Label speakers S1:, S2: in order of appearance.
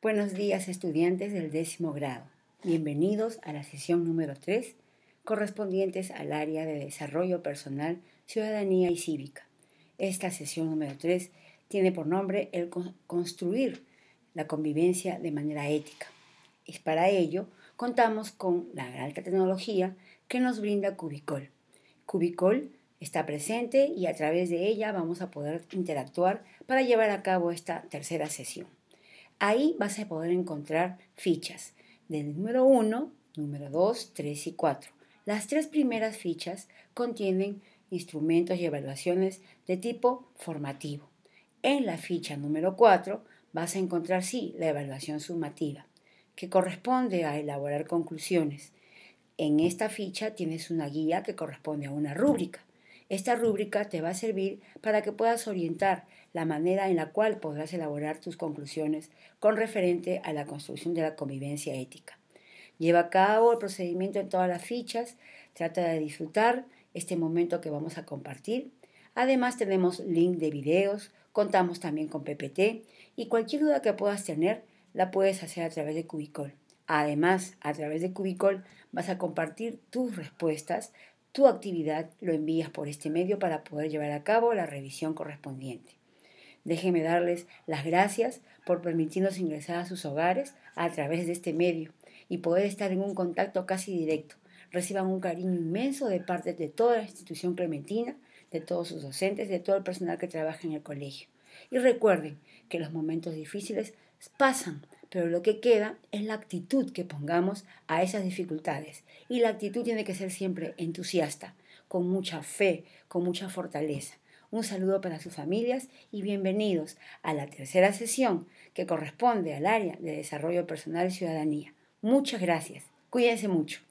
S1: Buenos días estudiantes del décimo grado. Bienvenidos a la sesión número 3, correspondientes al área de desarrollo personal, ciudadanía y cívica. Esta sesión número 3 tiene por nombre el construir la convivencia de manera ética. Y para ello contamos con la alta tecnología que nos brinda Cubicol. Cubicol está presente y a través de ella vamos a poder interactuar para llevar a cabo esta tercera sesión. Ahí vas a poder encontrar fichas del número 1, número 2, 3 y 4. Las tres primeras fichas contienen instrumentos y evaluaciones de tipo formativo. En la ficha número 4 vas a encontrar sí la evaluación sumativa, que corresponde a elaborar conclusiones. En esta ficha tienes una guía que corresponde a una rúbrica. Esta rúbrica te va a servir para que puedas orientar la manera en la cual podrás elaborar tus conclusiones con referente a la construcción de la convivencia ética. Lleva a cabo el procedimiento en todas las fichas, trata de disfrutar este momento que vamos a compartir. Además tenemos link de videos, contamos también con PPT y cualquier duda que puedas tener la puedes hacer a través de Cubicol. Además, a través de Cubicol vas a compartir tus respuestas tu actividad lo envías por este medio para poder llevar a cabo la revisión correspondiente. Déjenme darles las gracias por permitirnos ingresar a sus hogares a través de este medio y poder estar en un contacto casi directo. Reciban un cariño inmenso de parte de toda la institución clementina, de todos sus docentes, de todo el personal que trabaja en el colegio. Y recuerden que los momentos difíciles pasan, pero lo que queda es la actitud que pongamos a esas dificultades. Y la actitud tiene que ser siempre entusiasta, con mucha fe, con mucha fortaleza. Un saludo para sus familias y bienvenidos a la tercera sesión que corresponde al área de desarrollo personal y ciudadanía. Muchas gracias. Cuídense mucho.